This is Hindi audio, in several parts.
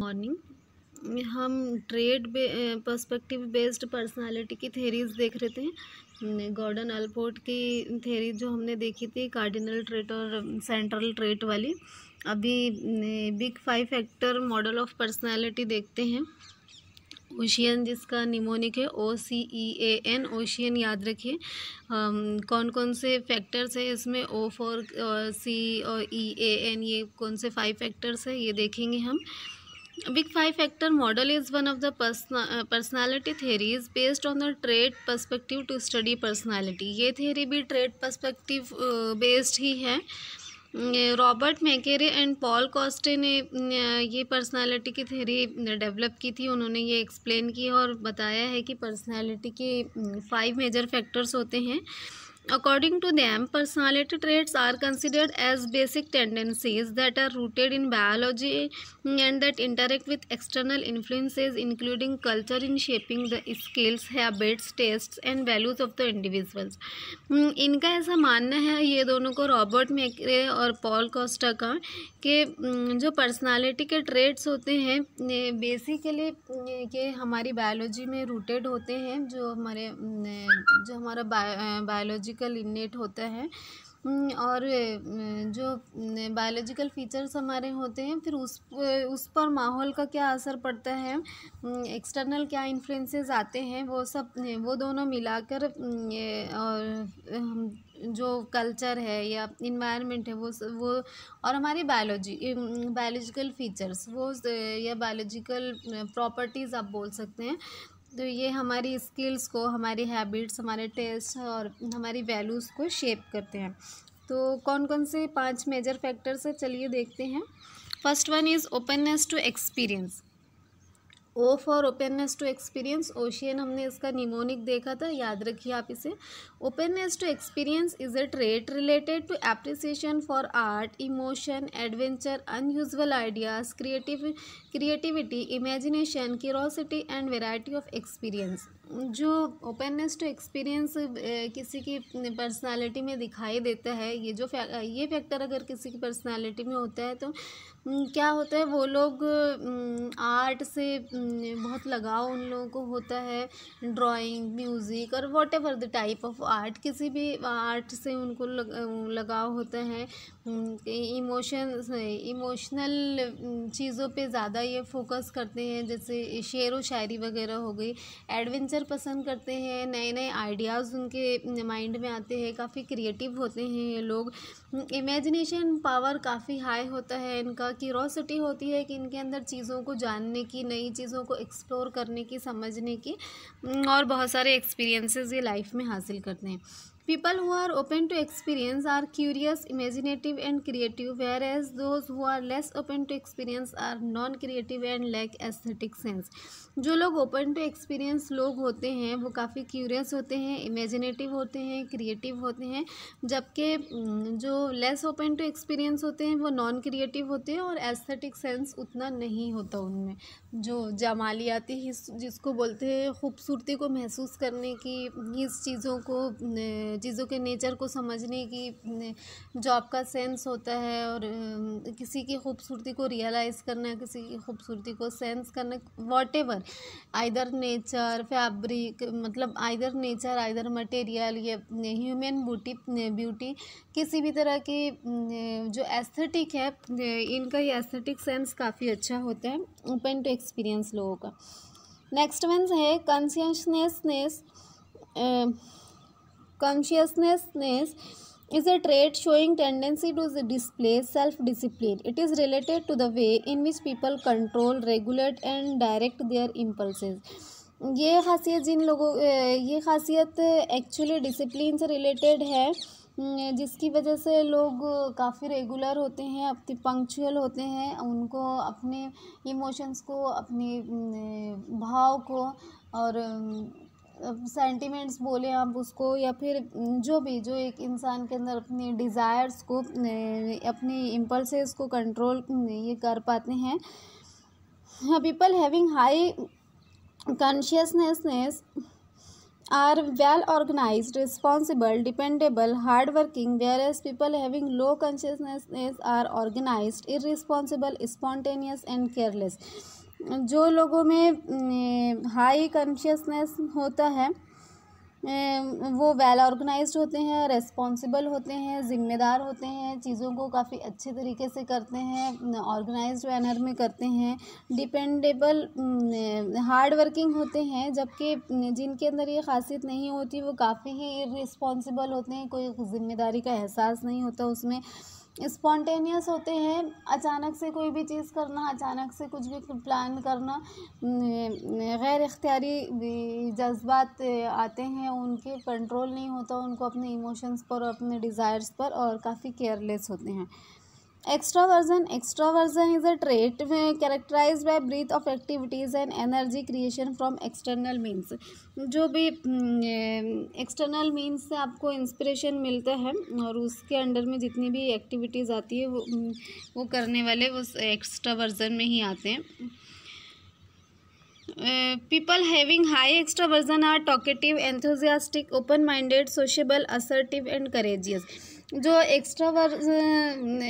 मॉर्निंग हम ट्रेड बे पर्सपेक्टिव बेस्ड पर्सनालिटी की थेरीज देख रहे थे गॉर्डन अल्पोर्ट की थेरी जो हमने देखी थी कार्डिनल ट्रेट और सेंट्रल ट्रेट वाली अभी big five factor model of personality देखते हैं ओशियन जिसका निमोनिक है ओ सी ई ए एन ओशियन याद रखिए कौन कौन से फैक्टर्स है इसमें ओ फोर सी और ई ए एन ये कौन से फाइव फैक्टर्स है ये देखेंगे हम big five factor model is one of the personality theories based on the trait perspective to study personality ये थेरी भी ट्रेड पर्सपेक्टिव बेस्ड ही है Robert McCrae and Paul Costa ने mm, ये पर्सनैलिटी की थेरी डेवलप की थी उन्होंने ये एक्सप्लेन की और बताया है कि पर्सनैलिटी के फाइव मेजर फैक्टर्स होते हैं According to them, personality traits are considered as basic tendencies that are rooted in biology and that interact with external influences including culture in shaping the skills, habits, tastes and values of the individuals. इनका ऐसा मानना है ये दोनों को रॉबर्ट मेकरे और पॉल कॉस्टा का कि जो पर्सनालिटी के ट्रेट्स होते हैं बेसिकली के हमारी बायोलॉजी में रूटेड होते हैं जो हमारे जो हमारा बायोलॉजी बायोलॉजिकल इन्नेट होता है और जो बायोलॉजिकल फीचर्स हमारे होते हैं फिर उस उस पर माहौल का क्या असर पड़ता है एक्सटर्नल क्या इन्फ्लुएंसेस आते हैं वो सब वो दोनों मिलाकर और जो कल्चर है या इन्वायरमेंट है वो वो और हमारी बायोलॉजी बायोलॉजिकल फीचर्स वो या बायोलॉजिकल प्रॉपर्टीज़ आप बोल सकते हैं तो ये हमारी स्किल्स को हमारी हैबिट्स हमारे टेस्ट और हमारी वैल्यूज़ को शेप करते हैं तो कौन कौन से पांच मेजर फैक्टर्स है चलिए देखते हैं first one is openness to experience O for openness to experience ocean हमने इसका निमोनिक देखा था याद रखिए आप इसे openness to experience is a trait related to appreciation for art emotion adventure unusual ideas creative creativity imagination curiosity and variety of experience जो ओपननेस टू एक्सपीरियंस किसी की पर्सनालिटी में दिखाई देता है ये जो फै, ये फैक्टर अगर किसी की पर्सनालिटी में होता है तो क्या होता है वो लोग आर्ट से बहुत लगाव उन लोगों को होता है ड्राइंग म्यूज़िक और whatever the type of art किसी भी आर्ट से उनको लगाव होता है इमोशन इमोशनल चीज़ों पे ज़्यादा ये फोकस करते हैं जैसे शेर व शायरी वगैरह हो गई एडवेंचर कल्चर पसंद करते हैं नए नए आइडियाज़ उनके माइंड में आते हैं काफ़ी क्रिएटिव होते हैं ये लोग इमेजिनेशन पावर काफ़ी हाई होता है इनका क्यूरोसिटी होती है कि इनके अंदर चीज़ों को जानने की नई चीज़ों को एक्सप्लोर करने की समझने की और बहुत सारे एक्सपीरियंसेस ये लाइफ में हासिल करते हैं people who are open to experience are curious imaginative and creative whereas those who are less open to experience are non creative and lack aesthetic sense जो लोग open to experience लोग होते हैं वो काफ़ी curious होते हैं imaginative होते हैं creative होते हैं जबकि जो less open to experience होते हैं वो non creative होते हैं और aesthetic sense उतना नहीं होता उनमें जो जमालियाती जिसको बोलते हैं खूबसूरती को महसूस करने की इस चीज़ों को चीज़ों के नेचर को समझने की जो आपका सेंस होता है और किसी की खूबसूरती को रियलाइज़ करना किसी की खूबसूरती को सेंस करना whatever either nature fabric मतलब आइदर नेचर आइदर मटेरियल ये ह्यूमन ब्यूटी ब्यूटी किसी भी तरह की जो एस्थेटिक है इनका ही एस्थेटिक सेंस काफ़ी अच्छा होता है ओपन टू एक्सपीरियंस लोगों का नेक्स्ट वन है कंसियसनेसनेस consciousness is a trait showing tendency to display self discipline it is related to the way in which people control regulate and direct their impulses ये खासियत जिन लोगों ये खासियत एक्चुअली डिसिप्लिन से रिलेटेड है जिसकी वजह से लोग काफ़ी रेगुलर होते हैं अपनी पंक्चुअल होते हैं उनको अपने इमोशंस को अपने भाव को और सेंटिमेंट्स बोलें आप उसको या फिर जो भी जो एक इंसान के अंदर अपने डिज़ायर्स को अपने इम्पल्सेस को कंट्रोल ये कर पाते हैं people having high conscientiousness are well organise responsible dependable hard working whereas people having low conscientiousness are organise responsible spontaneous and careless जो लोगों में हाई कॉन्शियसनेस होता है वो वेल ऑर्गेनाइज्ड होते हैं रेस्पॉन्सिबल होते हैं ज़िम्मेदार होते हैं चीज़ों को काफ़ी अच्छे तरीके से करते हैं ऑर्गेनाइज्ड मैनर में करते हैं डिपेंडेबल हार्ड वर्किंग होते हैं जबकि जिनके अंदर ये खासियत नहीं होती वो काफ़ी ही रिस्पॉन्सिबल होते हैं कोई ज़िम्मेदारी का एहसास नहीं होता उसमें स्पॉन्टेनियस होते हैं अचानक से कोई भी चीज़ करना अचानक से कुछ भी प्लान करना गैर इख्तियारी जज्बात आते हैं उनके कंट्रोल नहीं होता उनको अपने इमोशंस पर और अपने डिज़ायर्स पर और काफ़ी केयरलेस होते हैं extraversion extraversion is a trait characterize by breath of activities and energy creation from external means जो भी एक्सटर्नल हम्म, मीन्स से आपको इंस्पिरेशन मिलते हैं और उसके अंडर में जितनी भी एक्टिविटीज़ आती है वो हम्म, वो करने वाले उस वर्जन में ही आते हैं people having high extraversion are talkative enthusiastic open minded sociable assertive and courageous extraversion वर्ज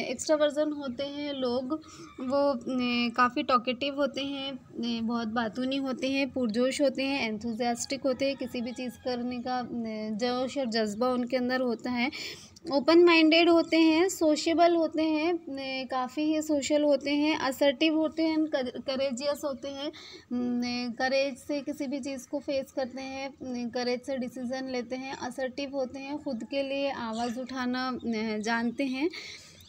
एक्स्ट्रा वर्जन होते हैं लोग वो काफ़ी टॉकेटिव होते हैं बहुत बातूनी होते हैं पुरजोश होते हैं एंथुजियास्टिक होते हैं किसी भी चीज़ करने का जोश और जज्बा उनके अंदर होता है ओपन माइंडेड होते हैं सोशेबल होते हैं काफ़ी ही सोशल होते हैं असर्टिव होते हैं करेजियस होते हैं करेज से किसी भी चीज़ को फेस करते हैं करेज से डिसीज़न लेते हैं असर्टिव होते हैं खुद के लिए आवाज़ उठाना जानते हैं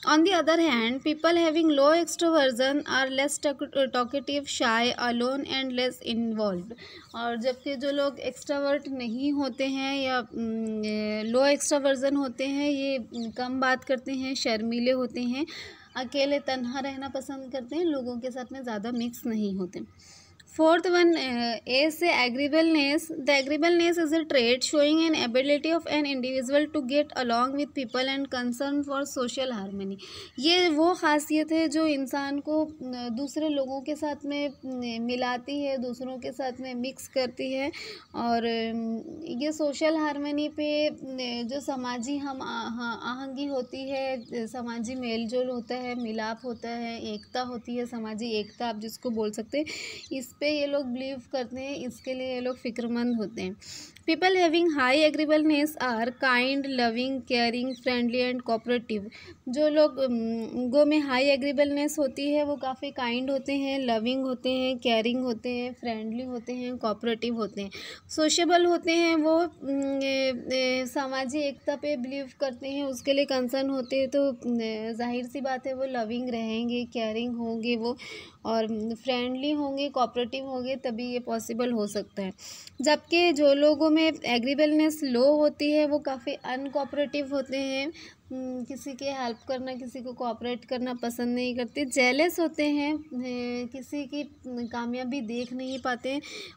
on the other hand people having low extroversion are less talkative shy, alone and less involve और जबकि जो लोग एक्स्ट्रावर्ट नहीं होते हैं या लो mm, एक्स्ट्रावर्जन होते हैं ये mm, कम बात करते हैं शर्मीले होते हैं अकेले तन्हा रहना पसंद करते हैं लोगों के साथ में ज़्यादा मिक्स नहीं होते फोर्थ वन एज से agreeableness the agreeableness is a trait showing an ability of an individual to get along with people and concern for social harmony ये वो खासियत है जो इंसान को दूसरे लोगों के साथ में मिलाती है दूसरों के साथ में मिक्स करती है और ये सोशल हारमोनी पे जो समाजी हम हाँ, आहंगी होती है समाजी जोल होता है मिलाप होता है एकता होती है सामाजिक एकता आप जिसको बोल सकते हैं इस पे ये लोग बिलीव करते हैं इसके लिए ये लोग फ़िक्रमंद होते हैं people having high agreeableness are kind loving caring friendly and cooperative जो लोग गो में हाई एग्रीबलनेस होती है वो काफ़ी काइंड होते हैं लविंग होते हैं केयरिंग होते हैं फ्रेंडली होते हैं कोऑपरेटिव होते हैं सोशेबल होते हैं वो सामाजिक एकता पे बिलीव करते हैं उसके लिए कंसर्न होते हैं तो जाहिर सी बात है वो लविंग रहेंगे केयरिंग होंगे वो और फ्रेंडली होंगे कोऑपरेटिव होंगे तभी ये पॉसिबल हो सकता है जबकि जो लोगों में एग्रीबलनेस लो होती है वो काफ़ी अनकोऑपरेटिव होते हैं हम्म, किसी के हेल्प करना किसी को कोऑपरेट करना पसंद नहीं करते जेलेस होते हैं किसी की कामयाबी देख नहीं पाते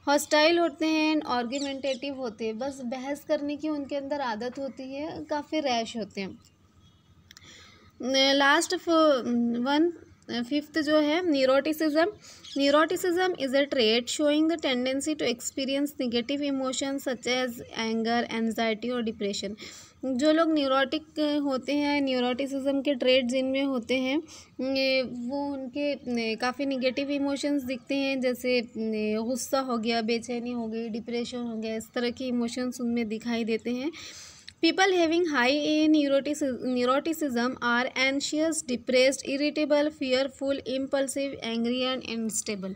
हॉस्टाइल होते हैं ऑर्गूमेंटेटिव होते हैं बस बहस करने की उनके अंदर आदत होती है काफ़ी रैश होते हैं लास्ट वन फिफ्थ जो है neuroticism neuroticism is a trait showing the tendency to experience negative emotion such as anger anxiety और डिप्रेशन जो लोग न्यूरोटिक होते हैं न्यूरोटिसिज्म के ट्रेड जिनमें होते हैं वो उनके काफ़ी निगेटिव इमोशंस दिखते हैं जैसे गुस्सा हो गया बेचैनी हो गई डिप्रेशन हो गया इस तरह के इमोशंस उनमें दिखाई देते हैं people having high in neuroticism are anxious depressed irritable fearful impulsive angry and unstable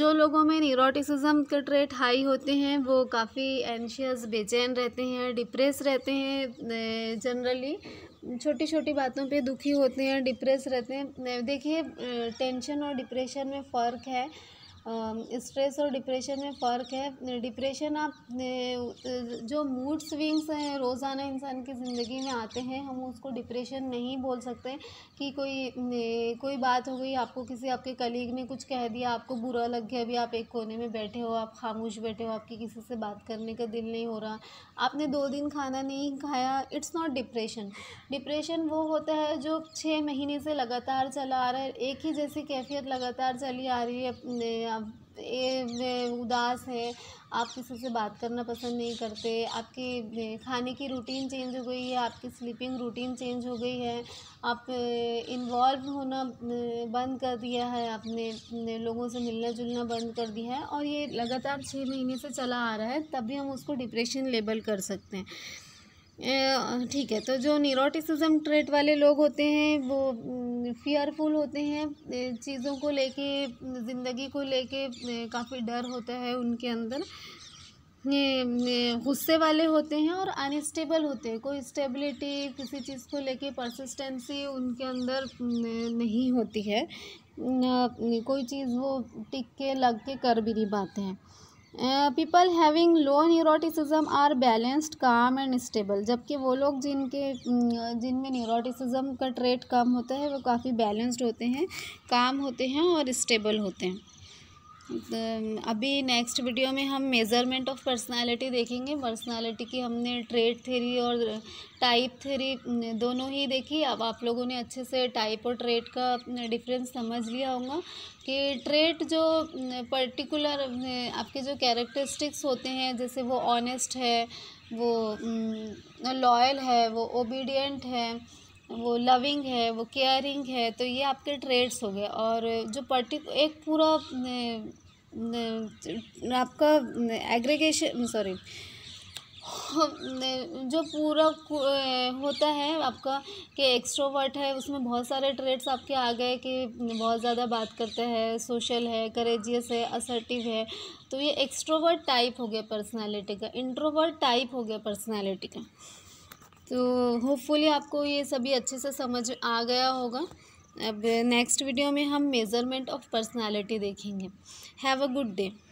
जो लोगों में न्यूरोटिसिज्म के ट्रेट हाई होते हैं वो काफ़ी एनशियस बेचैन रहते हैं डिप्रेस रहते हैं जनरली छोटी छोटी बातों पे दुखी होते हैं डिप्रेस रहते हैं देखिए टेंशन और डिप्रेशन में फ़र्क है स्ट्रेस और डिप्रेशन में फ़र्क है डिप्रेशन आप जो मूड स्विंग्स हैं रोज़ाना इंसान की ज़िंदगी में आते हैं हम उसको डिप्रेशन नहीं बोल सकते कि कोई कोई बात हो गई आपको किसी आपके कलीग ने कुछ कह दिया आपको बुरा लग गया अभी आप एक कोने में बैठे हो आप खामोश बैठे हो आपकी किसी से बात करने का दिल नहीं हो रहा आपने दो दिन खाना नहीं खाया इट्स नॉट डिप्रेशन डिप्रेशन वो होता है जो छः महीने से लगातार चला आ रहा है एक ही जैसी कैफियत लगातार चली आ रही है आप ए, उदास है आप किसी से बात करना पसंद नहीं करते आपकी खाने की रूटीन चेंज हो गई है आपकी स्लीपिंग रूटीन चेंज हो गई है आप इन्वॉल्व होना बंद कर दिया है आपने लोगों से मिलना जुलना बंद कर दिया है और ये लगातार छः महीने से चला आ रहा है तब भी हम उसको डिप्रेशन लेबल कर सकते हैं ठीक है तो जो न्यूरोटिसिज्म ट्रेट वाले लोग होते हैं वो फ़ियरफुल होते हैं चीज़ों को लेके ज़िंदगी को लेके काफ़ी डर होता है उनके अंदर गुस्से वाले होते हैं और अनस्टेबल होते हैं कोई स्टेबिलिटी किसी चीज़ को लेके परसिस्टेंसी उनके अंदर नहीं होती है कोई चीज़ वो टिक के लग के कर भी नहीं पाते हैं people having low neuroticism are balanced calm and stable जबकि वो लोग जिनके mm, uh, जिनमें न्यूरोटिसिज्म का ट्रेट कम होता है वो काफ़ी बैलेंस्ड होते हैं काम होते हैं और स्टेबल होते हैं अभी नेक्स्ट वीडियो में हम मेज़रमेंट ऑफ पर्सनालिटी देखेंगे पर्सनालिटी की हमने ट्रेड थेरी और टाइप थेरी दोनों ही देखी अब आप लोगों ने अच्छे से टाइप और ट्रेड का डिफरेंस समझ लिया होगा कि ट्रेड जो पर्टिकुलर आपके जो कैरेक्टरिस्टिक्स होते हैं जैसे वो ऑनेस्ट है वो लॉयल है वो ओबीडियंट है वो लविंग है वो केयरिंग है तो ये आपके ट्रेड्स हो गए और जो पर्टिक एक पूरा आपका एग्रीगेशन सॉरी जो पूरा होता है आपका कि एक्स्ट्रोवर्ट है उसमें बहुत सारे ट्रेड्स आपके आ गए कि बहुत ज़्यादा बात करते हैं सोशल है करेजियस है असर्टिव है तो ये एक्स्ट्रोवर्ट टाइप हो गया पर्सनालिटी का इंट्रोवर्ट टाइप हो गया पर्सनालिटी का तो होपफुली आपको ये सभी अच्छे से समझ आ गया होगा अब नेक्स्ट वीडियो में हम मेज़रमेंट ऑफ पर्सनालिटी देखेंगे हैव अ गुड डे